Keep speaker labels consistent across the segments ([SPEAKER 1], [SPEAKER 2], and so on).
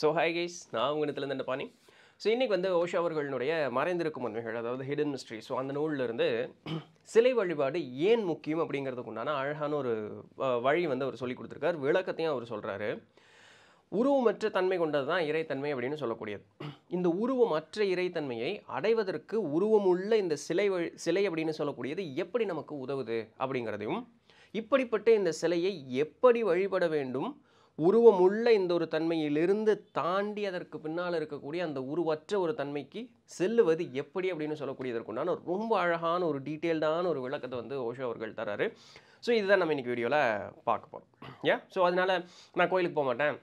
[SPEAKER 1] so hi guys நான் உங்கள் இடத்துல இந்த பாணி ஸோ இன்றைக்கி வந்து ஓஷோ அவர்களுடைய மறைந்திருக்கும் உண்மைகள் அதாவது ஹிடன் மிஸ்ட்ரி ஸோ அந்த நூலிலிருந்து சிலை வழிபாடு ஏன் முக்கியம் அப்படிங்கிறதுக்கு உண்டான அழகான ஒரு வழி வந்து அவர் சொல்லி கொடுத்துருக்கார் விளக்கத்தையும் அவர் சொல்கிறாரு உருவமற்ற தன்மை கொண்டது தான் இறைத்தன்மை அப்படின்னு சொல்லக்கூடியது இந்த உருவமற்ற இறைத்தன்மையை அடைவதற்கு உருவமுள்ள இந்த சிலை சிலை அப்படின்னு சொல்லக்கூடியது எப்படி நமக்கு உதவுது அப்படிங்கிறதையும் இப்படிப்பட்ட இந்த சிலையை எப்படி வழிபட வேண்டும் உருவம் உள்ள இந்த ஒரு தன்மையிலிருந்து தாண்டி அதற்கு பின்னால் இருக்கக்கூடிய அந்த உருவற்ற ஒரு தன்மைக்கு செல்லுவது எப்படி அப்படின்னு ஒரு ரொம்ப அழகான ஒரு டீட்டெயில்டான ஒரு விளக்கத்தை வந்து ஓஷோ அவர்கள் தராரு ஸோ இதுதான் நம்ம இன்றைக்கி வீடியோவில் பார்க்க போகிறோம் ஏ ஸோ அதனால் நான் கோயிலுக்கு போக மாட்டேன்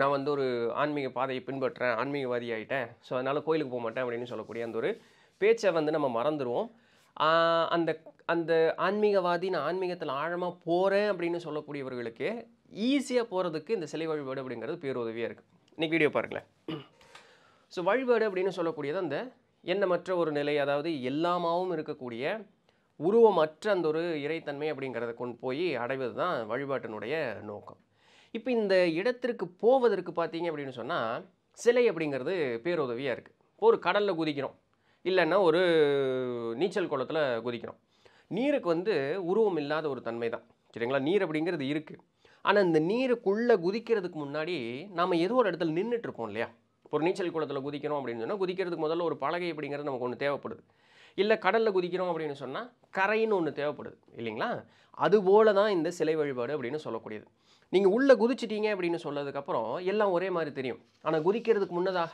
[SPEAKER 1] நான் வந்து ஒரு ஆன்மீக பாதையை பின்பற்றுறேன் ஆன்மீகவாதி ஆகிட்டேன் ஸோ அதனால் கோயிலுக்கு போக மாட்டேன் அப்படின்னு சொல்லக்கூடிய அந்த ஒரு பேச்சை வந்து நம்ம மறந்துடுவோம் அந்த அந்த ஆன்மீகவாதி நான் ஆன்மீகத்தில் ஆழமாக போகிறேன் அப்படின்னு சொல்லக்கூடியவர்களுக்கு ஈஸியாக போகிறதுக்கு இந்த சிலை வழிபாடு அப்படிங்கிறது பேருதவியாக இருக்குது இன்றைக்கி வீடியோ பாருங்களேன் ஸோ வழிபாடு அப்படின்னு சொல்லக்கூடியது அந்த எண்ணமற்ற ஒரு நிலை அதாவது எல்லாமாவும் இருக்கக்கூடிய உருவமற்ற அந்த ஒரு இறைத்தன்மை அப்படிங்கிறத கொண்டு போய் அடைவது தான் வழிபாட்டினுடைய நோக்கம் இப்போ இந்த இடத்திற்கு போவதற்கு பார்த்தீங்க அப்படின்னு சொன்னால் சிலை அப்படிங்கிறது பேருதவியாக இருக்குது இப்போ ஒரு கடலில் குதிக்கிறோம் இல்லைன்னா ஒரு நீச்சல் குளத்தில் குதிக்கிறோம் நீருக்கு வந்து உருவம் இல்லாத ஒரு தன்மை தான் சரிங்களா நீர் அப்படிங்கிறது இருக்குது ஆனால் இந்த நீருக்குள்ளே குதிக்கிறதுக்கு முன்னாடி நாம் ஏதோ ஒரு இடத்துல நின்றுட்டுருக்கோம் இல்லையா ஒரு நீச்சல் குளத்தில் குதிக்கிறோம் அப்படின்னு சொன்னால் குதிக்கிறதுக்கு முதல்ல ஒரு பலகை அப்படிங்கிறது நமக்கு ஒன்று தேவைப்படுது இல்லை கடலில் குதிக்கிறோம் அப்படின்னு சொன்னால் கரைன்னு ஒன்று தேவைப்படுது இல்லைங்களா அதுபோல தான் இந்த சிலை வழிபாடு அப்படின்னு சொல்லக்கூடியது நீங்கள் உள்ளே குதிச்சிட்டீங்க அப்படின்னு சொன்னதுக்கப்புறம் எல்லாம் ஒரே மாதிரி தெரியும் ஆனால் குதிக்கிறதுக்கு முன்னதாக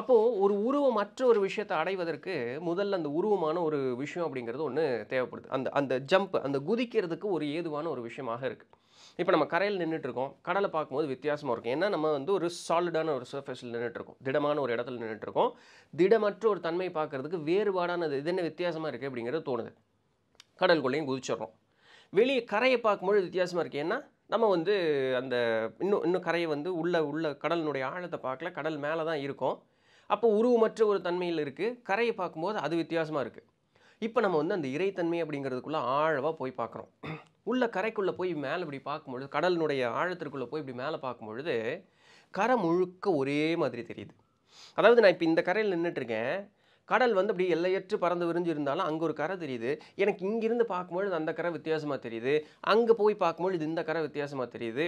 [SPEAKER 1] அப்போது ஒரு உருவம் மற்ற ஒரு விஷயத்தை அடைவதற்கு முதல்ல அந்த உருவமான ஒரு விஷயம் அப்படிங்கிறது ஒன்று தேவைப்படுது அந்த அந்த ஜம்ப் அந்த குதிக்கிறதுக்கு ஒரு ஏதுவான ஒரு விஷயமாக இருக்குது இப்போ நம்ம கரையில் நின்றுட்டுருக்கோம் கடலை பார்க்கும்போது வித்தியாசமாக இருக்கும் ஏன்னா நம்ம வந்து ஒரு சாலிடான ஒரு சர்ஃபேஸில் நின்றுட்டுருக்கோம் திடமான ஒரு இடத்துல நின்றுட்டுருக்கோம் திடமற்ற ஒரு தன்மை பார்க்குறதுக்கு வேறுபாடானது இது என்ன வித்தியாசமாக இருக்குது அப்படிங்கிறது தோணுது கடல்குள்ளேயும் குதிச்சிடுறோம் வெளியே கரையை பார்க்கும்போது வித்தியாசமாக இருக்குது ஏன்னா நம்ம வந்து அந்த இன்னும் இன்னும் கரையை வந்து உள்ள உள்ள கடலினுடைய ஆழத்தை பார்க்கல கடல் மேலே தான் இருக்கும் அப்போ உருவமற்ற ஒரு தன்மையில் இருக்குது கரையை பார்க்கும்போது அது வித்தியாசமாக இருக்குது இப்போ நம்ம வந்து அந்த இறைத்தன்மை அப்படிங்கிறதுக்குள்ளே ஆழவாக போய் பார்க்குறோம் உள்ள கரைக்குள்ளே போய் மேலே இப்படி பார்க்கும்பொழுது கடலினுடைய ஆழத்திற்குள்ளே போய் இப்படி மேலே பார்க்கும்பொழுது கரை முழுக்க ஒரே மாதிரி தெரியுது அதாவது நான் இப்போ இந்த கரையில் நின்றுட்டுருக்கேன் கடல் வந்து அப்படி எல்லையற்று பறந்து விரிஞ்சு இருந்தாலும் அங்கே ஒரு கரை தெரியுது எனக்கு இங்கிருந்து பார்க்கும்பொழுது அந்த கரை வித்தியாசமாக தெரியுது அங்கே போய் பார்க்கும்பொழுது இந்த கரை வித்தியாசமாக தெரியுது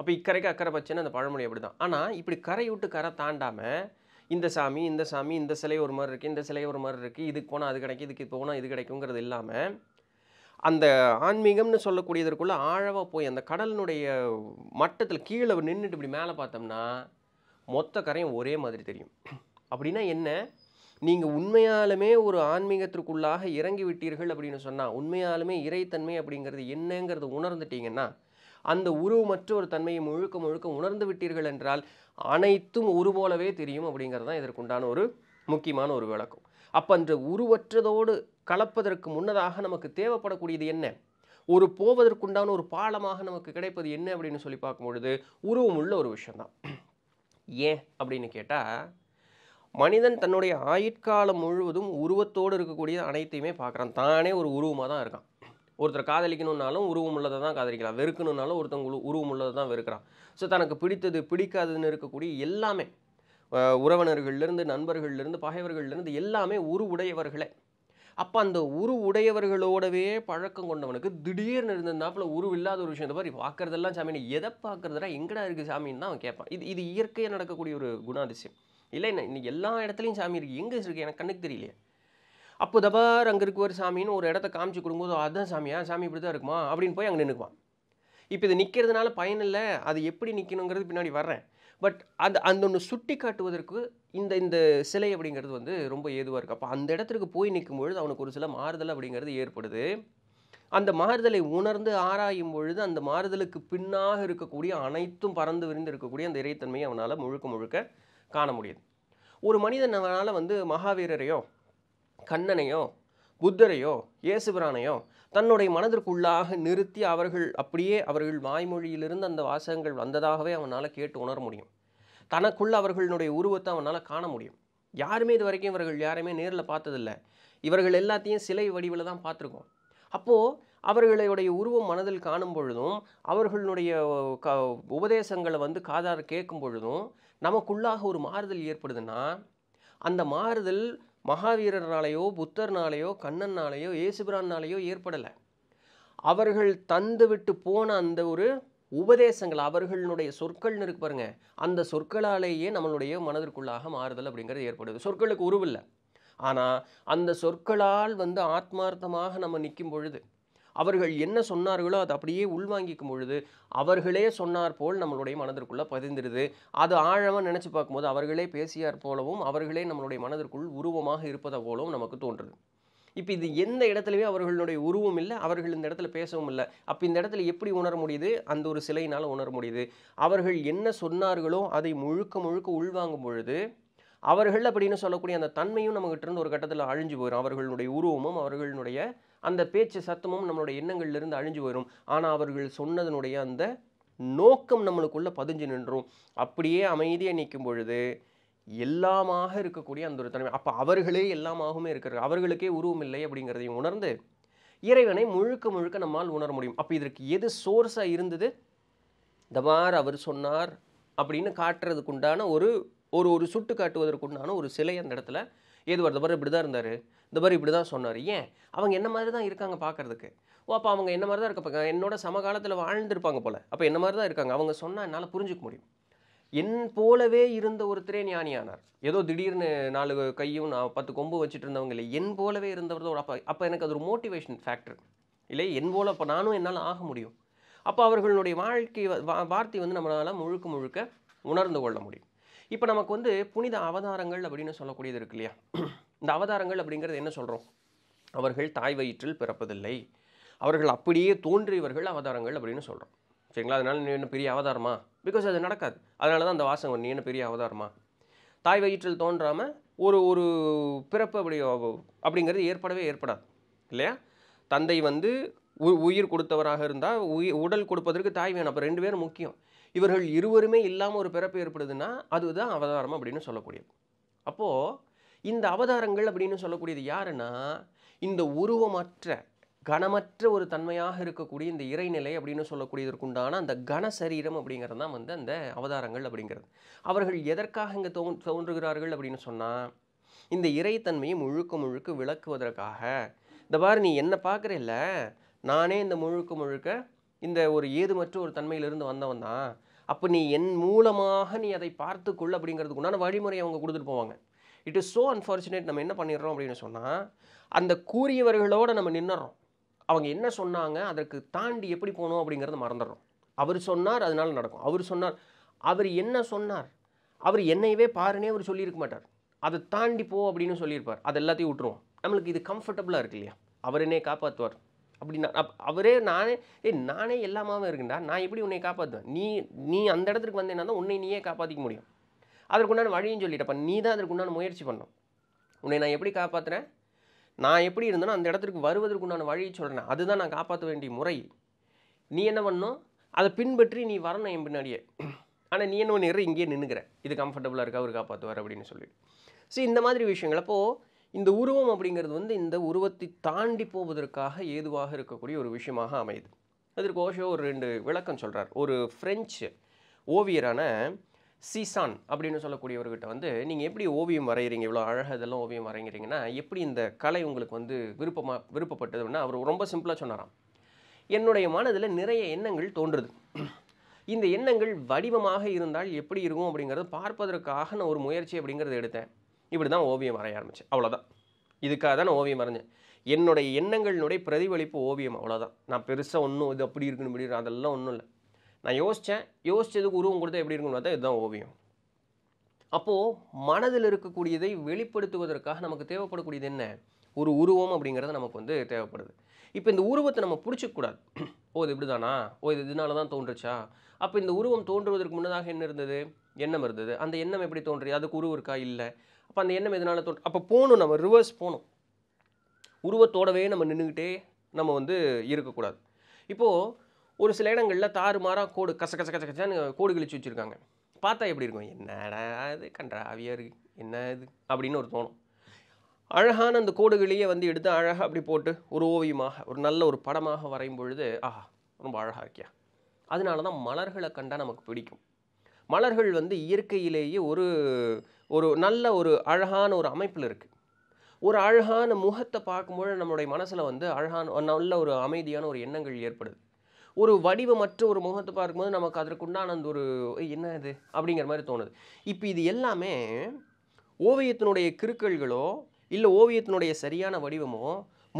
[SPEAKER 1] அப்போ இக்கரைக்கு அக்கறை பச்சைன்னு அந்த பழமொழி அப்படி தான் ஆனால் இப்படி கரை விட்டு கரை தாண்டாமல் இந்த சாமி இந்த சாமி இந்த சிலை ஒரு மாதிரி இருக்குது இந்த சிலை ஒரு மாதிரி இருக்குது இதுக்கு போனால் அது கிடைக்கும் இதுக்கு போனால் இது கிடைக்குங்கிறது இல்லாமல் அந்த ஆன்மீகம்னு சொல்லக்கூடியதற்குள்ளே ஆழவாக போய் அந்த கடலினுடைய மட்டத்தில் கீழே நின்றுட்டு இப்படி மேலே பார்த்தோம்னா மொத்த கரையும் ஒரே மாதிரி தெரியும் அப்படின்னா என்ன நீங்கள் உண்மையாலுமே ஒரு ஆன்மீகத்திற்குள்ளாக இறங்கி விட்டீர்கள் அப்படின்னு சொன்னால் உண்மையாலுமே இறைத்தன்மை அப்படிங்கிறது என்னங்கிறது உணர்ந்துட்டீங்கன்னா அந்த உருவமற்ற ஒரு தன்மையை முழுக்க முழுக்க உணர்ந்து விட்டீர்கள் என்றால் அனைத்தும் போலவே தெரியும் அப்படிங்கிறது தான் இதற்குண்டான ஒரு முக்கியமான ஒரு விளக்கம் அப்போ அந்த உருவற்றதோடு கலப்பதற்கு முன்னதாக நமக்கு தேவைப்படக்கூடியது என்ன ஒரு போவதற்குண்டான ஒரு பாலமாக நமக்கு கிடைப்பது என்ன அப்படின்னு சொல்லி பார்க்கும்பொழுது உருவமுள்ள ஒரு விஷயந்தான் ஏன் அப்படின்னு கேட்டால் மனிதன் தன்னுடைய ஆயுட்காலம் முழுவதும் உருவத்தோடு இருக்கக்கூடிய அனைத்தையுமே பார்க்குறான் தானே ஒரு உருவமாக தான் இருக்கான் ஒருத்தர் காதலிக்கணும்னாலும் உருவம் உள்ளதை தான் காதலிக்கலாம் வெறுக்கணும்னாலும் ஒருத்தவங்க உருவம் உள்ளதை தான் வெறுக்கிறான் ஸோ தனக்கு பிடித்தது பிடிக்காததுன்னு இருக்கக்கூடிய எல்லாமே உறவினர்கள்லேருந்து நண்பர்கள்லேருந்து பகைவர்கள்லேருந்து எல்லாமே உருவுடையவர்களே அப்போ அந்த உரு உடையவர்களோடவே பழக்கம் கொண்டவனுக்கு திடீர்னு இருந்திருந்தாப்புல உருவு இல்லாத ஒரு விஷயம் இந்த மாதிரி பார்க்குறதெல்லாம் சாமின்னு எதை பார்க்குறதுனா எங்கடா இருக்குது சாமின்னு தான் அவன் கேட்பான் இது இது இயற்கையாக நடக்கக்கூடிய ஒரு குணாதிசயம் இல்லை இன்னைக்கு எல்லா இடத்துலையும் சாமி இருக்குது எங்கே இருக்குது எனக்கு கண்ணுக்கு தெரியலையே அப்போ தபார் அங்கே இருக்குவார் சாமின்னு ஒரு இடத்த காமிச்சு கொடுக்கும்போது அதுதான் சாமியா சாமி இப்படி தான் இருக்குமா அப்படின்னு போய் அங்கே நின்றுக்குவான் இப்போ இது நிற்கிறதுனால பயனில்லை அது எப்படி நிற்கணுங்கிறது பின்னாடி வர்றேன் பட் அது அந்த ஒன்று சுட்டி காட்டுவதற்கு இந்த இந்த சிலை அப்படிங்கிறது வந்து ரொம்ப ஏதுவாக இருக்குது அப்போ அந்த இடத்துக்கு போய் நிற்கும் பொழுது அவனுக்கு ஒரு சில மாறுதல் அப்படிங்கிறது ஏற்படுது அந்த மாறுதலை உணர்ந்து ஆராயும் பொழுது அந்த மாறுதலுக்கு பின்னாக இருக்கக்கூடிய அனைத்தும் பறந்து விரிந்து இருக்கக்கூடிய அந்த இறைத்தன்மையை அவனால் முழுக்க முழுக்க காண முடியுது ஒரு மனிதன் அவனால் வந்து மகாவீரரையோ கண்ணனையோ புத்தரையோ இயேசுபிரானையோ தன்னுடைய மனதிற்குள்ளாக நிறுத்தி அவர்கள் அப்படியே அவர்கள் வாய்மொழியிலிருந்து அந்த வாசகங்கள் வந்ததாகவே அவனால் கேட்டு உணர முடியும் தனக்குள்ள அவர்களுடைய உருவத்தை அவனால் காண முடியும் யாருமே இது வரைக்கும் இவர்கள் யாருமே நேரில் பார்த்ததில்லை இவர்கள் எல்லாத்தையும் சிலை வடிவில் தான் பார்த்துருக்கோம் அப்போது அவர்களுடைய உருவம் மனதில் காணும் பொழுதும் அவர்களுடைய க உபதேசங்களை வந்து காதார் கேட்கும் பொழுதும் நமக்குள்ளாக ஒரு மாறுதல் ஏற்படுதுன்னா அந்த மாறுதல் மகாவீரர்னாலேயோ புத்தர்னாலேயோ கண்ணன்னாலேயோ ஏசுபிரான்னாலேயோ ஏற்படலை அவர்கள் தந்துவிட்டு போன அந்த ஒரு உபதேசங்கள் அவர்களுடைய சொற்கள்னு இருக்கு பாருங்க அந்த சொற்களாலேயே நம்மளுடைய மனதிற்குள்ளாக மாறுதல் அப்படிங்கிறது ஏற்படுது சொற்களுக்கு உருவில்லை ஆனால் அந்த சொற்களால் வந்து ஆத்மார்த்தமாக நம்ம நிற்கும் பொழுது அவர்கள் என்ன சொன்னார்களோ அதை அப்படியே உள்வாங்கிக்கும் பொழுது அவர்களே சொன்னார் போல் நம்மளுடைய மனதிற்குள்ளே பதிந்துடுது அது ஆழமாக நினச்சி பார்க்கும்போது அவர்களே பேசியார் போலவும் அவர்களே நம்மளுடைய மனதிற்குள் உருவமாக இருப்பதை போலவும் நமக்கு தோன்றுது இப்போ இது எந்த இடத்துலையுமே அவர்களுடைய உருவம் இல்லை அவர்கள் இந்த இடத்துல பேசவும் இல்லை அப்போ இந்த இடத்துல எப்படி உணர முடியுது அந்த ஒரு சிலையினால் உணர முடியுது அவர்கள் என்ன சொன்னார்களோ அதை முழுக்க முழுக்க உள்வாங்கும் பொழுது அவர்கள் அப்படின்னு சொல்லக்கூடிய அந்த தன்மையும் நம்மகிட்ட இருந்து ஒரு கட்டத்தில் அழிஞ்சு போயிடும் அவர்களுடைய உருவமும் அவர்களுடைய அந்த பேச்சு சத்தமும் நம்மளுடைய எண்ணங்களிலிருந்து அழிஞ்சு வரும் ஆனால் அவர்கள் சொன்னதனுடைய அந்த நோக்கம் நம்மளுக்குள்ளே பதிஞ்சு நின்றும் அப்படியே அமைதியாக நிற்கும் பொழுது எல்லாமாக இருக்கக்கூடிய அந்த ஒரு தலைமை அப்போ அவர்களே எல்லாமாகவுமே இருக்கிறார் அவர்களுக்கே உருவம் இல்லை அப்படிங்கிறதையும் உணர்ந்து இறைவனை முழுக்க முழுக்க நம்மால் உணர முடியும் அப்போ இதற்கு எது சோர்ஸாக இருந்தது இந்த மாதிரி அவர் சொன்னார் அப்படின்னு காட்டுறதுக்குண்டான ஒரு ஒரு ஒரு சுட்டு காட்டுவதற்குண்டான ஒரு சிலை அந்த இடத்துல ஏது வருது பாரு இப்படி தான் இருந்தார் இந்த மாதிரி இப்படி தான் சொன்னார் ஏன் அவங்க என்ன மாதிரி தான் இருக்காங்க பார்க்குறதுக்கு ஓ அப்போ அவங்க என்ன மாதிரி தான் இருக்க என்னோட சமகாலத்தில் வாழ்ந்துருப்பாங்க போல் அப்போ என்ன மாதிரி தான் இருக்காங்க அவங்க சொன்னால் என்னால் புரிஞ்சுக்க முடியும் என் போலவே இருந்த ஒருத்தரே ஞானியானார் ஏதோ திடீர்னு நாலு கையும் நான் பத்து கொம்பு வச்சுட்டு இருந்தவங்க இல்லை என் போலவே இருந்தவர் ஒரு அப்போ அப்போ எனக்கு அது ஒரு மோட்டிவேஷன் ஃபேக்டர் இல்லை என் போல் அப்போ நானும் என்னால் ஆக முடியும் அப்போ அவர்களுடைய வாழ்க்கை வார்த்தை வந்து நம்மளால் முழுக்க முழுக்க உணர்ந்து கொள்ள முடியும் இப்போ நமக்கு வந்து புனித அவதாரங்கள் அப்படின்னு சொல்லக்கூடியது இருக்கு இல்லையா இந்த அவதாரங்கள் அப்படிங்கிறது என்ன சொல்கிறோம் அவர்கள் தாய் வயிற்றில் பிறப்பதில்லை அவர்கள் அப்படியே தோன்றியவர்கள் அவதாரங்கள் அப்படின்னு சொல்கிறோம் சரிங்களா அதனால் நீ என்ன பெரிய அவதாரமா பிகாஸ் அது நடக்காது அதனால தான் அந்த வாசகம் நீ என்ன பெரிய அவதாரமா தாய் வயிற்றில் தோன்றாமல் ஒரு ஒரு பிறப்பு அப்படி அப்படிங்கிறது ஏற்படவே ஏற்படாது இல்லையா தந்தை வந்து உயிர் கொடுத்தவராக இருந்தால் உயிர் உடல் கொடுப்பதற்கு தாய் வேணும் அப்போ ரெண்டு பேரும் முக்கியம் இவர்கள் இருவருமே இல்லாமல் ஒரு பிறப்பு ஏற்படுதுன்னா அதுதான் அவதாரம் அப்படின்னு சொல்லக்கூடியது அப்போது இந்த அவதாரங்கள் அப்படின்னு சொல்லக்கூடியது யாருன்னா இந்த உருவமற்ற கனமற்ற ஒரு தன்மையாக இருக்கக்கூடிய இந்த இறைநிலை அப்படின்னு சொல்லக்கூடியதற்குண்டான அந்த கன சரீரம் அப்படிங்கிறது தான் வந்து அந்த அவதாரங்கள் அப்படிங்கிறது அவர்கள் எதற்காக இங்கே தோன் தோன்றுகிறார்கள் அப்படின்னு சொன்னால் இந்த இறைத்தன்மையை முழுக்க முழுக்க விளக்குவதற்காக இந்த மாதிரி நீ என்ன பார்க்குற இல்லை நானே இந்த முழுக்க முழுக்க இந்த ஒரு ஏதுமற்ற ஒரு தன்மையிலிருந்து வந்தவன் தான் அப்போ நீ என் மூலமாக நீ அதை பார்த்து கொள் அப்படிங்கிறதுக்கு உண்டான வழிமுறையை அவங்க கொடுத்துட்டு போவாங்க இட் இஸ் ஸோ அன்ஃபார்ச்சுனேட் நம்ம என்ன பண்ணிடுறோம் அப்படின்னு சொன்னால் அந்த கூறியவர்களோடு நம்ம நின்றுறோம் அவங்க என்ன சொன்னாங்க அதற்கு தாண்டி எப்படி போகணும் அப்படிங்கிறத மறந்துடுறோம் அவர் சொன்னார் அதனால நடக்கும் அவர் சொன்னார் அவர் என்ன சொன்னார் அவர் என்னையவே பாருன்னே அவர் சொல்லியிருக்க மாட்டார் அதை தாண்டி போ அப்படின்னு சொல்லியிருப்பார் அது எல்லாத்தையும் விட்டுருவோம் நம்மளுக்கு இது கம்ஃபர்டபுளாக இருக்கு இல்லையா அவர் என்னே காப்பாற்றுவார் அப்படி நான் அவரே நானே ஏ நானே எல்லாமாவும் இருக்குண்டா நான் எப்படி உன்னை காப்பாற்றுவேன் நீ நீ அந்த இடத்துக்கு வந்தேன்னா தான் உன்னை நீயே காப்பாற்றிக்க முடியும் அதற்குண்டான வழியும் சொல்லிட்டப்ப நீ தான் அதற்குண்டான முயற்சி பண்ணணும் உன்னை நான் எப்படி காப்பாற்றுறேன் நான் எப்படி இருந்தேனோ அந்த இடத்துக்கு வருவதற்குண்டான வழியை சொல்கிறேன் அதுதான் நான் காப்பாற்ற வேண்டிய முறை நீ என்ன பண்ணணும் அதை பின்பற்றி நீ வரணும் என் பின்னாடியே ஆனால் நீ என்ன நேரம் இங்கேயே நின்றுக்கிற இது கம்ஃபர்டபுளாக இருக்கா அவர் காப்பாற்றுவார் அப்படின்னு சொல்லிட்டு ஸோ இந்த மாதிரி விஷயங்கள் அப்போது இந்த உருவம் அப்படிங்கிறது வந்து இந்த உருவத்தை தாண்டி போவதற்காக ஏதுவாக இருக்கக்கூடிய ஒரு விஷயமாக அமையுது அதற்கு ஓஷோ ஒரு ரெண்டு விளக்கம் சொல்கிறார் ஒரு ஃப்ரெஞ்சு ஓவியரான சீசான் அப்படின்னு சொல்லக்கூடியவர்கிட்ட வந்து நீங்கள் எப்படி ஓவியம் வரைகிறீங்க இவ்வளோ அழகாக இதெல்லாம் ஓவியம் வரைகிறீங்கன்னா எப்படி இந்த கலை உங்களுக்கு வந்து விருப்பமாக விருப்பப்பட்டதுன்னா அவர் ரொம்ப சிம்பிளாக சொன்னாராம் என்னுடைய மனதில் நிறைய எண்ணங்கள் தோன்றுது இந்த எண்ணங்கள் வடிவமாக இருந்தால் எப்படி இருக்கும் அப்படிங்கிறத பார்ப்பதற்காக நான் ஒரு முயற்சி அப்படிங்கிறத எடுத்தேன் இப்படி தான் ஓவியம் வரைய ஆரம்பித்தேன் அவ்வளோதான் இதுக்காக தான் நான் ஓவியம் வரைஞ்சேன் என்னுடைய எண்ணங்களினுடைய பிரதிபலிப்பு ஓவியம் அவ்வளோதான் நான் பெருசாக ஒன்றும் இது அப்படி இருக்குன்னு இப்படி அதெல்லாம் ஒன்றும் இல்லை நான் யோசித்தேன் யோசித்ததுக்கு உருவம் கொடுத்தா எப்படி இருக்குன்னு பார்த்தா இதுதான் ஓவியம் அப்போது மனதில் இருக்கக்கூடியதை வெளிப்படுத்துவதற்காக நமக்கு தேவைப்படக்கூடியது என்ன ஒரு உருவம் அப்படிங்கிறது நமக்கு வந்து தேவைப்படுது இப்போ இந்த உருவத்தை நம்ம பிடிச்சிக்கூடாது ஓ இது இப்படி தானா ஓ இது இதனால தான் தோன்றுச்சா அப்போ இந்த உருவம் தோன்றுவதற்கு முன்னதாக என்ன இருந்தது எண்ணம் இருந்தது அந்த எண்ணம் எப்படி தோன்றி அதுக்கு உருவம் இருக்கா இல்லை அப்போ அந்த எண்ணம் எதனால் தோட்டம் அப்போ போகணும் நம்ம ரிவர்ஸ் போகணும் உருவத்தோடவே நம்ம நின்றுக்கிட்டே நம்ம வந்து இருக்கக்கூடாது இப்போது ஒரு சில இடங்களில் தாறு மாறாக கோடு கச கச கச கசான்னு கோடு கிழிச்சு வச்சுருக்காங்க பார்த்தா எப்படி இருக்கும் என்னடா இது கன்றாவியாக இருக்குது என்ன இது அப்படின்னு ஒரு தோணும் அழகான அந்த கோடுகளையே வந்து எடுத்து அழகாக அப்படி போட்டு ஒரு ஓவியமாக ஒரு நல்ல ஒரு படமாக வரையும் பொழுது ஆஹா ரொம்ப அழகாக இருக்கியா அதனால தான் மலர்களை கண்டால் நமக்கு பிடிக்கும் மலர்கள் வந்து இயற்கையிலேயே ஒரு ஒரு நல்ல ஒரு அழகான ஒரு அமைப்பில் இருக்குது ஒரு அழகான முகத்தை பார்க்கும்போது நம்மளுடைய மனசில் வந்து அழகான நல்ல ஒரு அமைதியான ஒரு எண்ணங்கள் ஏற்படுது ஒரு வடிவமற்ற ஒரு முகத்தை பார்க்கும்போது நமக்கு அதற்குண்டான அந்த ஒரு என்ன இது அப்படிங்கிற மாதிரி தோணுது இப்போ இது எல்லாமே ஓவியத்தினுடைய கிருக்கல்களோ இல்லை ஓவியத்தினுடைய சரியான வடிவமோ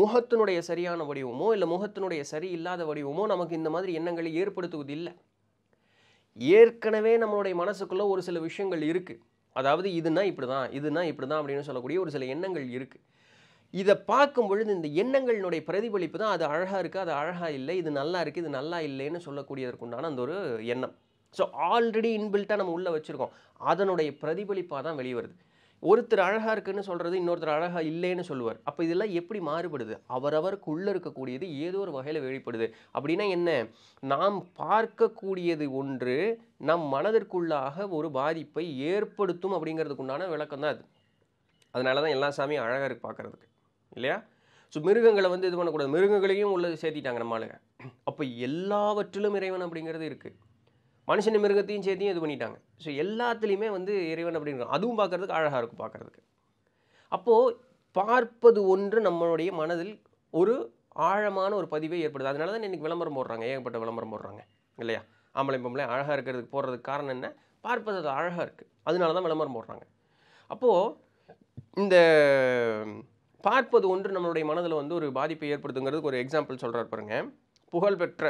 [SPEAKER 1] முகத்தினுடைய சரியான வடிவமோ இல்லை முகத்தினுடைய சரி இல்லாத வடிவமோ நமக்கு இந்த மாதிரி எண்ணங்களை ஏற்படுத்துவது இல்லை ஏற்கனவே நம்மளுடைய மனசுக்குள்ளே ஒரு சில விஷயங்கள் இருக்குது அதாவது இதுனா இப்படி தான் இதுனா இப்படி தான் அப்படின்னு சொல்லக்கூடிய ஒரு சில எண்ணங்கள் இருக்குது இதை பார்க்கும் பொழுது இந்த எண்ணங்களினுடைய பிரதிபலிப்பு தான் அது அழகாக இருக்குது அது அழகாக இல்லை இது நல்லா இருக்குது இது நல்லா இல்லைன்னு சொல்லக்கூடியதற்குண்டான அந்த ஒரு எண்ணம் ஸோ ஆல்ரெடி இன்பில்ட்டாக நம்ம உள்ளே வச்சுருக்கோம் அதனுடைய பிரதிபலிப்பாக தான் வெளியே வருது ஒருத்தர் அழகாக இருக்குன்னு சொல்கிறது இன்னொருத்தர் அழகாக இல்லைன்னு சொல்லுவார் அப்போ இதெல்லாம் எப்படி மாறுபடுது அவரவருக்குள்ளே இருக்கக்கூடியது ஏதோ ஒரு வகையில் வெளிப்படுது அப்படின்னா என்ன நாம் பார்க்கக்கூடியது ஒன்று நம் மனதிற்குள்ளாக ஒரு பாதிப்பை ஏற்படுத்தும் அப்படிங்கிறதுக்குண்டான விளக்கம் தான் அது அதனால தான் எல்லா சாமியும் அழகாக இருக்குது பார்க்குறதுக்கு இல்லையா ஸோ மிருகங்களை வந்து இது பண்ணக்கூடாது மிருகங்களையும் உள்ளது சேர்த்திட்டாங்க நம்ம அப்போ எல்லாவற்றிலும் இறைவன் அப்படிங்கிறது இருக்குது மனுஷன் மிருகத்தையும் சேர்த்தியும் இது பண்ணிட்டாங்க ஸோ எல்லாத்துலேயுமே வந்து இறைவன் அப்படிங்கிற அதுவும் பார்க்குறதுக்கு அழகாக இருக்கும் பார்க்குறதுக்கு அப்போது பார்ப்பது ஒன்று நம்மளுடைய மனதில் ஒரு ஆழமான ஒரு பதிவே ஏற்படுது அதனால தான் இன்றைக்கி விளம்பரம் போடுறாங்க ஏகப்பட்ட விளம்பரம் போடுறாங்க இல்லையா ஆம்பளை பொம்பளை அழகாக இருக்கிறதுக்கு போடுறதுக்கு காரணம் என்ன பார்ப்பது அது அழகாக இருக்குது அதனால தான் விளம்பரம் போடுறாங்க அப்போது இந்த பார்ப்பது ஒன்று நம்மளுடைய மனதில் வந்து ஒரு பாதிப்பை ஏற்படுத்துங்கிறதுக்கு ஒரு எக்ஸாம்பிள் சொல்கிறார் பாருங்க புகழ்பெற்ற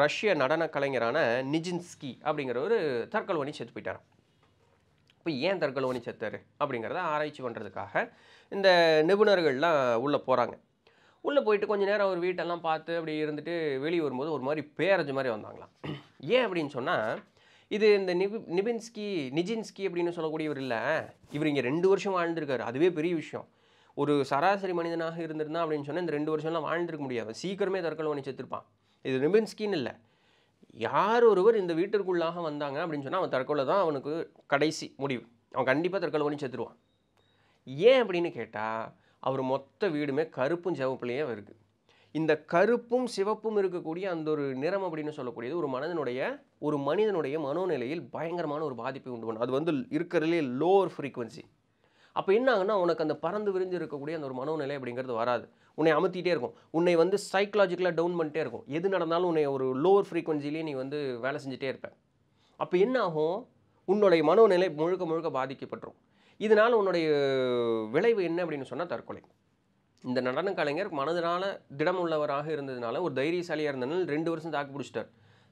[SPEAKER 1] ரஷ்ய நடன கலைஞரான நிஜின்ஸ்கி அப்படிங்கிறவர் தற்கொலை செத்து போயிட்டாரான் இப்போ ஏன் தற்கொலை செத்தார் அப்படிங்கிறத ஆராய்ச்சி பண்ணுறதுக்காக இந்த நிபுணர்கள்லாம் உள்ளே போகிறாங்க உள்ளே போயிட்டு கொஞ்சம் நேரம் அவர் வீட்டெல்லாம் பார்த்து அப்படி இருந்துட்டு வெளியே வரும்போது ஒரு மாதிரி பேரஞ்சு மாதிரி வந்தாங்களாம் ஏன் அப்படின்னு சொன்னால் இது இந்த நிபி நிபின்ஸ்கி நிஜின்ஸ்கி அப்படின்னு சொல்லக்கூடியவர் இல்லை இவர் இங்கே ரெண்டு வருஷம் வாழ்ந்திருக்காரு அதுவே பெரிய விஷயம் ஒரு சராசரி மனிதனாக இருந்திருந்தா அப்படின்னு சொன்னால் இந்த ரெண்டு வருஷம்லாம் வாழ்ந்துருக்க முடியாது சீக்கிரமே தற்கொலை செத்துருப்பான் இது ஸ்கீன் இல்லை யார் ஒருவர் இந்த வீட்டிற்குள்ளாக வந்தாங்க அப்படின்னு சொன்னால் அவன் தற்கொலை தான் அவனுக்கு கடைசி முடிவு அவன் கண்டிப்பாக தற்கொலை பண்ணி செத்துருவான் ஏன் அப்படின்னு கேட்டால் அவர் மொத்த வீடுமே கருப்பும் சிவப்புலேயே இருக்குது இந்த கருப்பும் சிவப்பும் இருக்கக்கூடிய அந்த ஒரு நிறம் அப்படின்னு சொல்லக்கூடியது ஒரு மனதனுடைய ஒரு மனிதனுடைய மனோநிலையில் பயங்கரமான ஒரு பாதிப்பை உண்டு பண்ணும் அது வந்து இருக்கிறதுலே லோவர் ஃப்ரீக்குவன்சி அப்போ என்ன ஆகுனா உனக்கு அந்த பறந்து விரிஞ்சு இருக்கக்கூடிய அந்த ஒரு மனோநிலை அப்படிங்கிறது வராது உன்னை அமுத்திட்டே இருக்கும் உன்னை வந்து சைக்கலாஜிக்கலாக டவுன் பண்ணிட்டே இருக்கும் எது நடந்தாலும் உன்னை ஒரு லோவர் ஃப்ரீக்குவன்சிலேயே நீ வந்து வேலை செஞ்சுட்டே இருப்பேன் அப்போ என்ன ஆகும் உன்னுடைய மனோநிலை முழுக்க முழுக்க பாதிக்கப்பட்டுரும் இதனால் உன்னுடைய விளைவு என்ன அப்படின்னு சொன்னால் தற்கொலை இந்த நடன கலைஞர் மனதினால உள்ளவராக இருந்ததுனால ஒரு தைரியசாலியாக இருந்தனால் ரெண்டு வருஷம் தாக்கு பிடிச்சிட்டார்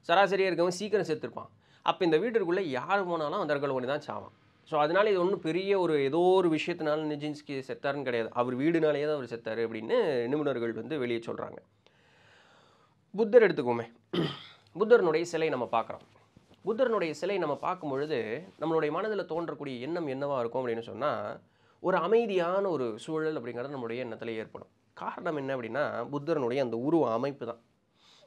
[SPEAKER 1] சராசரியாக இருக்கவன் சீக்கிரம் சேர்த்துருப்பான் அப்போ இந்த வீட்டுக்குள்ளே யார் போனாலும் அந்த தற்கொலை பண்ணி தான் சாவான் ஸோ அதனால் இது ஒன்றும் பெரிய ஒரு ஏதோ ஒரு விஷயத்தினால நிஜின்ஸ்கி செத்தாருன்னு கிடையாது அவர் வீடுனாலேயே தான் அவர் செத்தார் அப்படின்னு நிபுணர்கள் வந்து வெளியே சொல்கிறாங்க புத்தர் எடுத்துக்கோமே புத்தரனுடைய சிலை நம்ம பார்க்குறோம் புத்தரனுடைய சிலை நம்ம பார்க்கும் பொழுது நம்மளுடைய மனதில் தோன்றக்கூடிய எண்ணம் என்னவாக இருக்கும் அப்படின்னு சொன்னால் ஒரு அமைதியான ஒரு சூழல் அப்படிங்கிறது நம்மளுடைய எண்ணத்தில் ஏற்படும் காரணம் என்ன அப்படின்னா புத்தரனுடைய அந்த உருவ அமைப்பு தான்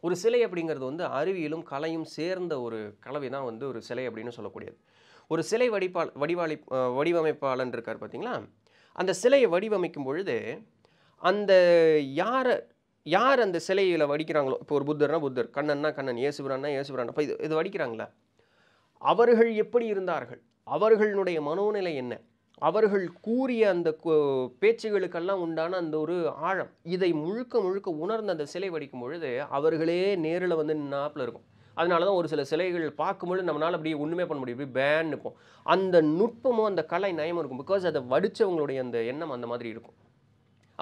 [SPEAKER 1] ஒரு சிலை அப்படிங்கிறது வந்து அறிவியலும் கலையும் சேர்ந்த ஒரு கலவை தான் வந்து ஒரு சிலை அப்படின்னு சொல்லக்கூடியது ஒரு சிலை வடிப்பால் வடிவாளி வடிவமைப்பாளன் இருக்கார் பார்த்தீங்களா அந்த சிலையை வடிவமைக்கும் பொழுது அந்த யாரை யார் அந்த சிலையில் வடிக்கிறாங்களோ இப்போ ஒரு புத்தர்னா புத்தர் கண்ணன்னா கண்ணன் இயேசுபிரான்னா இயேசுபிரான் இப்போ இது இது வடிக்கிறாங்களா அவர்கள் எப்படி இருந்தார்கள் அவர்களுடைய மனோநிலை என்ன அவர்கள் கூறிய அந்த பேச்சுகளுக்கெல்லாம் உண்டான அந்த ஒரு ஆழம் இதை முழுக்க முழுக்க உணர்ந்து அந்த சிலை வடிக்கும் பொழுது அவர்களே நேரில் வந்து நாப்பில் இருக்கும் அதனால தான் ஒரு சில சிலைகள் பார்க்கும்போது நம்மளால் அப்படி ஒன்றுமே பண்ண முடியும் இப்படி பேன் இருக்கும் அந்த நுட்பமும் அந்த கலை நயமும் இருக்கும் பிகாஸ் அதை வடித்தவங்களுடைய அந்த எண்ணம் அந்த மாதிரி இருக்கும்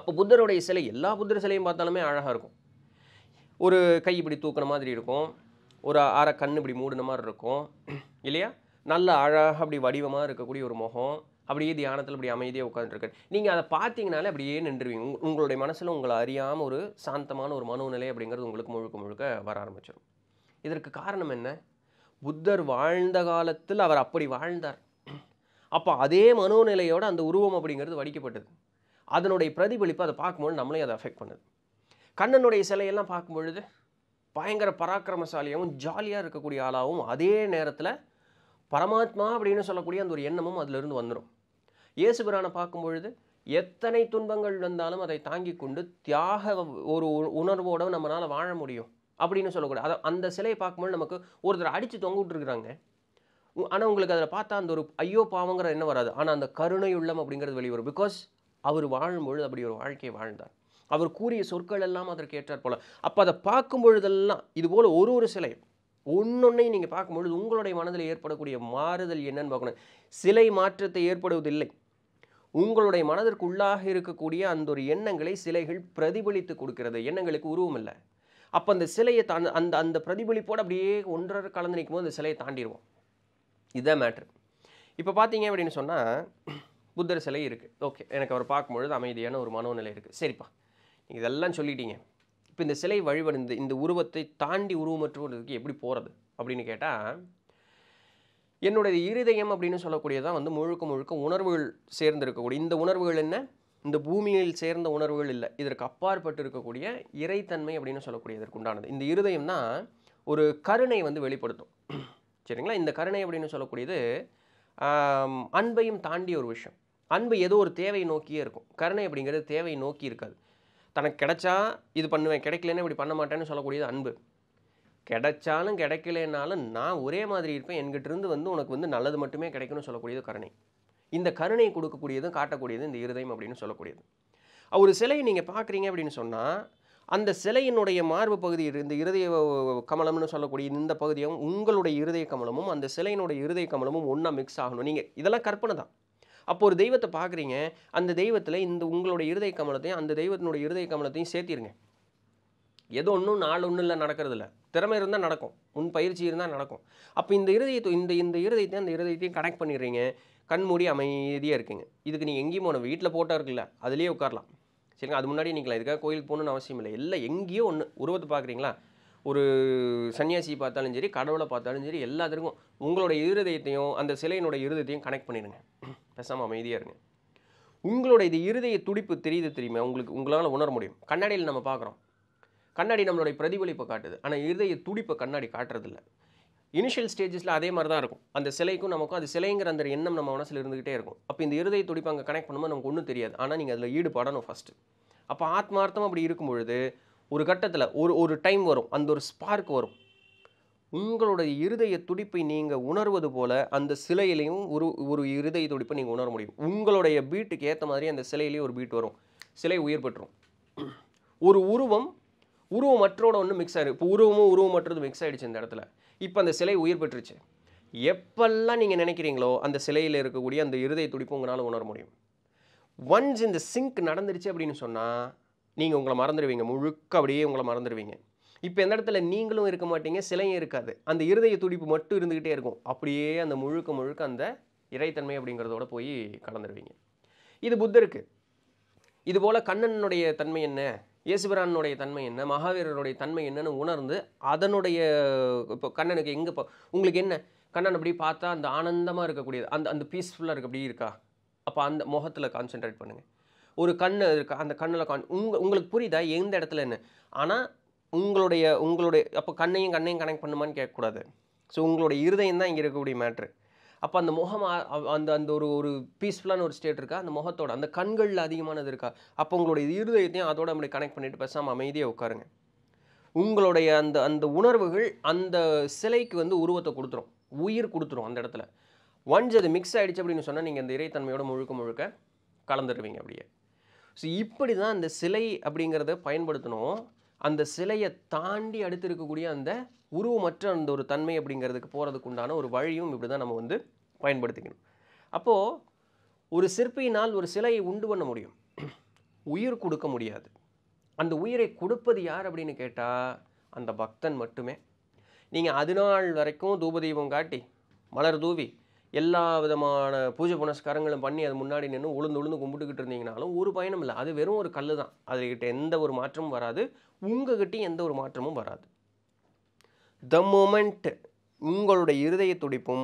[SPEAKER 1] அப்போ புத்தருடைய சிலை எல்லா புத்தர் சிலையும் பார்த்தாலுமே அழகாக இருக்கும் ஒரு கை இப்படி தூக்கின மாதிரி இருக்கும் ஒரு அரை கண் இப்படி மூடின மாதிரி இருக்கும் இல்லையா நல்ல அழகாக அப்படி வடிவமாக இருக்கக்கூடிய ஒரு முகம் அப்படியே தியானத்தில் அப்படி அமைதியாக உட்காந்துருக்கு நீங்கள் அதை பார்த்தீங்கனாலே அப்படியே நின்றுவீங்க உங்களுடைய மனசில் உங்களை அறியாமல் ஒரு சாந்தமான ஒரு மனோநிலை அப்படிங்கிறது உங்களுக்கு முழுக்க முழுக்க வர ஆரம்பிச்சிடும் இதற்கு காரணம் என்ன புத்தர் வாழ்ந்த காலத்தில் அவர் அப்படி வாழ்ந்தார் அப்போ அதே மனோநிலையோடு அந்த உருவம் அப்படிங்கிறது வடிக்கப்பட்டது அதனுடைய பிரதிபலிப்பு அதை பார்க்கும்போது நம்மளையும் அதை அஃபெக்ட் பண்ணுது கண்ணனுடைய சிலையெல்லாம் பார்க்கும்பொழுது பயங்கர பராக்கிரமசாலியாகவும் ஜாலியாக இருக்கக்கூடிய ஆளாகவும் அதே நேரத்தில் பரமாத்மா அப்படின்னு சொல்லக்கூடிய அந்த ஒரு எண்ணமும் அதிலிருந்து வந்துடும் இயேசுபிரானை பார்க்கும்பொழுது எத்தனை துன்பங்கள் வந்தாலும் அதை தாங்கி கொண்டு தியாக ஒரு உணர்வோடு நம்மளால் வாழ முடியும் அப்படின்னு சொல்லக்கூடாது அதை அந்த சிலையை பார்க்கும்போது நமக்கு ஒருத்தர் அடித்து தொங்க விட்டுருக்குறாங்க ஆனால் உங்களுக்கு அதில் பார்த்தா அந்த ஒரு ஐயோ பாவங்கிற என்ன வராது ஆனால் அந்த கருணை உள்ளம் அப்படிங்கிறது வெளிவரும் பிகாஸ் அவர் வாழும்பொழுது அப்படி ஒரு வாழ்க்கையை வாழ்ந்தார் அவர் கூறிய சொற்கள் எல்லாம் அதற்கு ஏற்றார் போல அப்போ அதை பார்க்கும்பொழுதெல்லாம் பொழுதெல்லாம் இதுபோல் ஒரு ஒரு சிலை ஒன்றொன்னையும் நீங்கள் பார்க்கும்பொழுது உங்களுடைய மனதில் ஏற்படக்கூடிய மாறுதல் என்னன்னு பார்க்கணும் சிலை மாற்றத்தை ஏற்படுவதில்லை உங்களுடைய மனதிற்குள்ளாக இருக்கக்கூடிய அந்த ஒரு எண்ணங்களை சிலைகள் பிரதிபலித்து கொடுக்கிறது எண்ணங்களுக்கு உருவமில்லை இல்லை அப்போ அந்த சிலையை தாண்ட அந்த அந்த பிரதிபலிப்போடு அப்படியே ஒன்றரை கலந்து நிற்கும் போது அந்த சிலையை தாண்டிடுவோம் இதுதான் மேட்ரு இப்போ பார்த்தீங்க அப்படின்னு சொன்னால் புத்தர் சிலை இருக்குது ஓகே எனக்கு அவர் பார்க்கும்பொழுது அமைதியான ஒரு மனோநிலை இருக்குது சரிப்பா நீங்கள் இதெல்லாம் சொல்லிட்டீங்க இப்போ இந்த சிலை வழிபடுந்து இந்த உருவத்தை தாண்டி உருவமற்றுவதுக்கு எப்படி போகிறது அப்படின்னு கேட்டால் என்னுடைய இருதயம் அப்படின்னு சொல்லக்கூடியதான் வந்து முழுக்க முழுக்க உணர்வுகள் சேர்ந்திருக்கக்கூடிய இந்த உணர்வுகள் என்ன இந்த பூமியில் சேர்ந்த உணர்வுகள் இல்லை இதற்கு அப்பாற்பட்டு இருக்கக்கூடிய இறைத்தன்மை அப்படின்னு சொல்லக்கூடிய இதற்குண்டானது இந்த இருதயம் தான் ஒரு கருணை வந்து வெளிப்படுத்தும் சரிங்களா இந்த கருணை அப்படின்னு சொல்லக்கூடியது அன்பையும் தாண்டி ஒரு விஷயம் அன்பு ஏதோ ஒரு தேவை நோக்கியே இருக்கும் கருணை அப்படிங்கிறது தேவை நோக்கி இருக்காது தனக்கு கிடைச்சா இது பண்ணுவேன் கிடைக்கலன்னா இப்படி பண்ண மாட்டேன்னு சொல்லக்கூடியது அன்பு கிடைச்சாலும் கிடைக்கலனாலும் நான் ஒரே மாதிரி இருப்பேன் என்கிட்ட இருந்து வந்து உனக்கு வந்து நல்லது மட்டுமே கிடைக்கணும்னு சொல்லக்கூடியது கருணை இந்த கருணையை கொடுக்கக்கூடியதும் காட்டக்கூடியது இந்த இருதயம் அப்படின்னு சொல்லக்கூடியது ஒரு சிலையை நீங்கள் பார்க்குறீங்க அப்படின்னு சொன்னால் அந்த சிலையினுடைய மார்பு பகுதி இந்த இருதய கமலம்னு சொல்லக்கூடிய இந்த பகுதியும் உங்களுடைய இருதய கமலமும் அந்த சிலையினுடைய இருதய கமலமும் ஒன்றா மிக்ஸ் ஆகணும் நீங்கள் இதெல்லாம் கற்பனை தான் அப்போ ஒரு தெய்வத்தை பார்க்குறீங்க அந்த தெய்வத்தில் இந்த உங்களுடைய இருதய கமலத்தையும் அந்த தெய்வத்தினுடைய இருதய கமலத்தையும் சேர்த்திருங்க ஏதோ ஒன்றும் நாள் ஒன்றும் இல்லை நடக்கிறதில்ல திறமை இருந்தால் நடக்கும் முன் பயிற்சி இருந்தால் நடக்கும் அப்போ இந்த இருதயத்தை இந்த இந்த இருதயத்தையும் அந்த இருதயத்தையும் கனெக்ட் பண்ணிடுறீங்க கண் மூடி அமைதியாக இருக்குங்க இதுக்கு நீங்கள் எங்கேயும் போன வீட்டில் போட்டால் இருக்குல்ல அதுலேயே உட்காரலாம் சரிங்க அது முன்னாடி நீங்களா இதுக்காக கோயிலுக்கு போகணுன்னு அவசியம் இல்லை எல்லாம் எங்கேயோ ஒன்று உருவத்தை பார்க்குறீங்களா ஒரு சன்னியாசி பார்த்தாலும் சரி கடவுளை பார்த்தாலும் சரி எல்லாத்துக்கும் உங்களுடைய இருதயத்தையும் அந்த சிலையினுடைய இருதயத்தையும் கனெக்ட் பண்ணிடுங்க பேசாமல் அமைதியாக இருங்க உங்களோட இது இருதய துடிப்பு தெரியுது தெரியுமா உங்களுக்கு உங்களால் உணர முடியும் கண்ணாடியில் நம்ம பார்க்குறோம் கண்ணாடி நம்மளுடைய பிரதிபலிப்பை காட்டுது ஆனால் இருதய துடிப்பை கண்ணாடி காட்டுறதில்ல இனிஷியல் ஸ்டேஜஸில் அதே மாதிரி தான் இருக்கும் அந்த சிலைக்கும் நமக்கும் அது சிலைங்கிற அந்த எண்ணம் நம்ம மனசில் இருந்துகிட்டே இருக்கும் அப்போ இந்த இருதய துடிப்பு அங்கே கனெக்ட் பண்ணும்போது நமக்கு ஒன்றும் தெரியாது ஆனால் நீங்கள் அதில் ஈடுபடணும் ஃபஸ்ட்டு அப்போ ஆத்மார்த்தம் அப்படி இருக்கும் பொழுது ஒரு கட்டத்தில் ஒரு ஒரு டைம் வரும் அந்த ஒரு ஸ்பார்க் வரும் உங்களுடைய இருதய துடிப்பை நீங்கள் உணர்வது போல் அந்த சிலையிலையும் ஒரு ஒரு இருதய துடிப்பை நீங்கள் உணர முடியும் உங்களுடைய பீட்டுக்கு ஏற்ற மாதிரி அந்த சிலையிலேயே ஒரு பீட் வரும் சிலை உயிர் பெற்றும் ஒரு உருவம் உருவம் மற்றோட ஒன்று மிக்ஸ் ஆகிடு இப்போ உருவமும் உருவம் மற்றது மிக்ஸ் ஆகிடுச்சு இந்த இடத்துல இப்போ அந்த சிலை உயிர் பெற்றுச்சு எப்பெல்லாம் நீங்கள் நினைக்கிறீங்களோ அந்த சிலையில் இருக்கக்கூடிய அந்த இருதய துடிப்பு உங்களால் உணர முடியும் ஒன்ஸ் இந்த சிங்க் நடந்துருச்சு அப்படின்னு சொன்னால் நீங்கள் உங்களை மறந்துடுவீங்க முழுக்க அப்படியே உங்களை மறந்துடுவீங்க இப்போ எந்த இடத்துல நீங்களும் இருக்க மாட்டீங்க சிலையும் இருக்காது அந்த இருதய துடிப்பு மட்டும் இருந்துக்கிட்டே இருக்கும் அப்படியே அந்த முழுக்க முழுக்க அந்த இறைத்தன்மை அப்படிங்கிறதோட போய் கலந்துடுவீங்க இது புத்தருக்கு இதுபோல் கண்ணனுடைய தன்மை என்ன இயேசுபிரானுடைய தன்மை என்ன மகாவீரருடைய தன்மை என்னன்னு உணர்ந்து அதனுடைய இப்போ கண்ணனுக்கு எங்கே இப்போ உங்களுக்கு என்ன கண்ணன் அப்படி பார்த்தா அந்த ஆனந்தமாக இருக்கக்கூடியது அந்த அந்த பீஸ்ஃபுல்லாக இருக்க அப்படி இருக்கா அப்போ அந்த முகத்தில் கான்சென்ட்ரேட் பண்ணுங்கள் ஒரு கண் இருக்கா அந்த கண்ணில் கான் உங்கள் உங்களுக்கு புரியுதா எந்த இடத்துல என்ன ஆனால் உங்களுடைய உங்களுடைய அப்போ கண்ணையும் கண்ணையும் கனெக்ட் பண்ணுமான்னு கேட்கக்கூடாது ஸோ உங்களுடைய இருதயம் தான் இங்கே இருக்கக்கூடிய மேட்ரு அப்போ அந்த முகம் அந்த அந்த ஒரு ஒரு பீஸ்ஃபுல்லான ஒரு ஸ்டேட் இருக்கா அந்த முகத்தோட அந்த கண்களில் அதிகமானது இருக்கா அப்போ உங்களுடைய இருதயத்தையும் அதோட அப்படி கனெக்ட் பண்ணிவிட்டு பேசாமல் அமைதியாக உட்காருங்க உங்களுடைய அந்த அந்த உணர்வுகள் அந்த சிலைக்கு வந்து உருவத்தை கொடுத்துரும் உயிர் கொடுத்துரும் அந்த இடத்துல ஒன்ஸ் அது மிக்ஸ் ஆகிடுச்சு அப்படின்னு சொன்னால் நீங்கள் அந்த இறைத்தன்மையோட முழுக்க முழுக்க கலந்துருவீங்க அப்படியே ஸோ இப்படி தான் அந்த சிலை அப்படிங்கிறத பயன்படுத்தணும் அந்த சிலையை தாண்டி அடுத்து இருக்கக்கூடிய அந்த உருவமற்ற அந்த ஒரு தன்மை அப்படிங்கிறதுக்கு போகிறதுக்கு உண்டான ஒரு வழியும் இப்படி தான் நம்ம வந்து பயன்படுத்திக்கணும் அப்போது ஒரு சிற்பியினால் ஒரு சிலையை உண்டு பண்ண முடியும் உயிர் கொடுக்க முடியாது அந்த உயிரை கொடுப்பது யார் அப்படின்னு கேட்டால் அந்த பக்தன் மட்டுமே நீங்கள் அது நாள் வரைக்கும் தூபதீபம் காட்டி மலர் தூவி எல்லா விதமான பூஜை புனஸ்காரங்களும் பண்ணி அது முன்னாடி நின்று உளுந்து உளுந்து கும்பிட்டுக்கிட்டு இருந்தீங்கனாலும் ஒரு பயணம் இல்லை அது வெறும் ஒரு கல் தான் அதுக்கிட்ட எந்த ஒரு மாற்றமும் வராது உங்ககிட்டையும் எந்த ஒரு மாற்றமும் வராது த மோமெண்ட் உங்களுடைய இருதய துடிப்பும்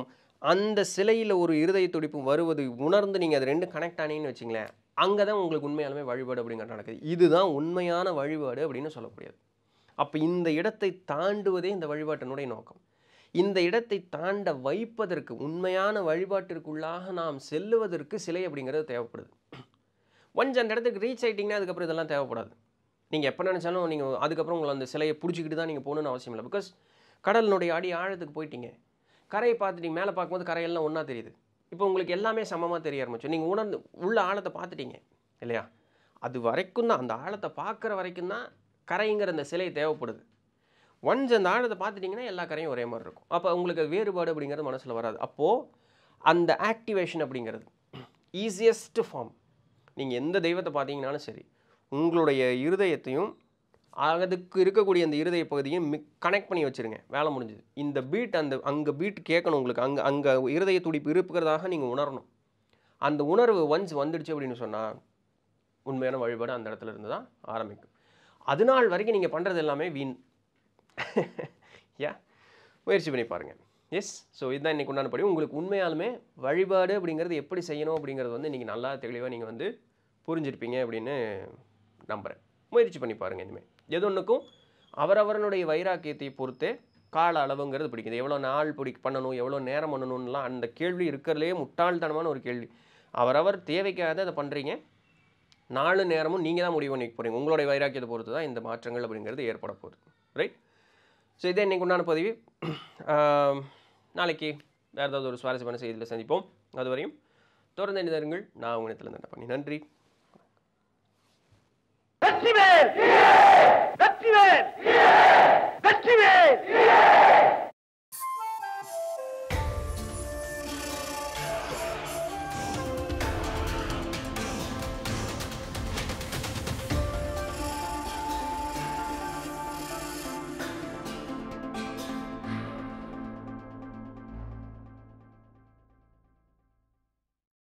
[SPEAKER 1] அந்த சிலையில் ஒரு இருதய துடிப்பும் வருவது உணர்ந்து நீங்கள் அது ரெண்டு கனெக்ட் ஆனீங்கன்னு வச்சிங்களேன் அங்கே தான் உங்களுக்கு உண்மையாலுமே வழிபாடு அப்படிங்கிறது நடக்குது இதுதான் உண்மையான வழிபாடு அப்படின்னு சொல்லக்கூடியது அப்போ இந்த இடத்தை தாண்டுவதே இந்த வழிபாட்டினுடைய நோக்கம் இந்த இடத்தை தாண்ட வைப்பதற்கு உண்மையான வழிபாட்டிற்குள்ளாக நாம் செல்லுவதற்கு சிலை அப்படிங்கிறது தேவைப்படுது ஒன்ஸ் அந்த இடத்துக்கு ரீச் ஆகிட்டிங்கன்னா அதுக்கப்புறம் இதெல்லாம் தேவைப்படாது நீங்கள் எப்போ நினச்சாலும் நீங்கள் அதுக்கப்புறம் உங்களை அந்த சிலையை பிடிச்சிக்கிட்டு தான் நீங்கள் போகணுன்னு அவசியம் இல்லை பிகாஸ் கடலினுடைய அடி ஆழத்துக்கு போயிட்டீங்க கரையை பார்த்துட்டீங்க மேலே பார்க்கும்போது கரையெல்லாம் ஒன்றா தெரியுது இப்போ உங்களுக்கு எல்லாமே சமமாக தெரிய ஆரம்பிச்சு நீங்கள் உணர்ந்து உள்ள ஆழத்தை பார்த்துட்டீங்க இல்லையா அது வரைக்கும் தான் அந்த ஆழத்தை பார்க்குற வரைக்கும் தான் கரைங்கிற அந்த சிலை தேவைப்படுது ஒன்ஸ் அந்த ஆழத்தை பார்த்துட்டிங்கன்னா எல்லா கரையும் ஒரே மாதிரி இருக்கும் அப்போ உங்களுக்கு வேறுபாடு அப்படிங்கிறது மனசில் வராது அப்போது அந்த ஆக்டிவேஷன் அப்படிங்கிறது ஈஸியஸ்ட் ஃபார்ம் நீங்கள் எந்த தெய்வத்தை பார்த்தீங்கனாலும் சரி உங்களுடைய இருதயத்தையும் அதுக்கு இருக்கக்கூடிய அந்த இருதய பகுதியை மி கனெக்ட் பண்ணி வச்சுருங்க வேலை முடிஞ்சது இந்த பீட் அந்த அங்கே பீட் கேட்கணும் உங்களுக்கு அங்கே அங்கே இருதய துடிப்பு இருக்கிறதாக நீங்கள் உணரணும் அந்த உணர்வு ஒன்ஸ் வந்துடுச்சு அப்படின்னு சொன்னால் உண்மையான வழிபாடு அந்த இடத்துல இருந்து தான் ஆரம்பிக்கும் அது நாள் வரைக்கும் நீங்கள் பண்ணுறது எல்லாமே வீண் யா முயற்சி பண்ணி பாருங்கள் எஸ் ஸோ இதுதான் இன்றைக்கி உண்டான படி உங்களுக்கு உண்மையாலுமே வழிபாடு அப்படிங்கிறது எப்படி செய்யணும் அப்படிங்கிறது வந்து நீங்கள் நல்லா தெளிவாக நீங்கள் வந்து புரிஞ்சிருப்பீங்க அப்படின்னு நம்புகிறேன் முயற்சி பண்ணி பாருங்கள் இனிமேல் எது ஒன்றுக்கும் அவரவரனுடைய வைராக்கியத்தை பொறுத்தே கால அளவுங்கிறது பிடிக்குது எவ்வளோ நாள் பிடி பண்ணணும் எவ்வளோ நேரம் பண்ணணும்லாம் அந்த கேள்வி இருக்கிறதுலே முட்டாள்தனமான ஒரு கேள்வி அவரவர் தேவைக்காக அதை பண்ணுறீங்க நாலு நேரமும் நீங்கள் தான் முடிவு பண்ணிக்க போகிறீங்க உங்களுடைய வைராக்கியத்தை பொறுத்து தான் இந்த மாற்றங்கள் அப்படிங்கிறது ஏற்பட போகுது ரைட் ஸோ இதே இன்றைக்கு உண்டான பதிவு நாளைக்கு வேறு ஏதாவது ஒரு சுவாரஸ்யமான செய்தியில் சந்திப்போம் அதுவரையும் தொடர்ந்து நிதருங்கள் நான் உங்களிடத்தில் பண்ணி நன்றி वेल गंजी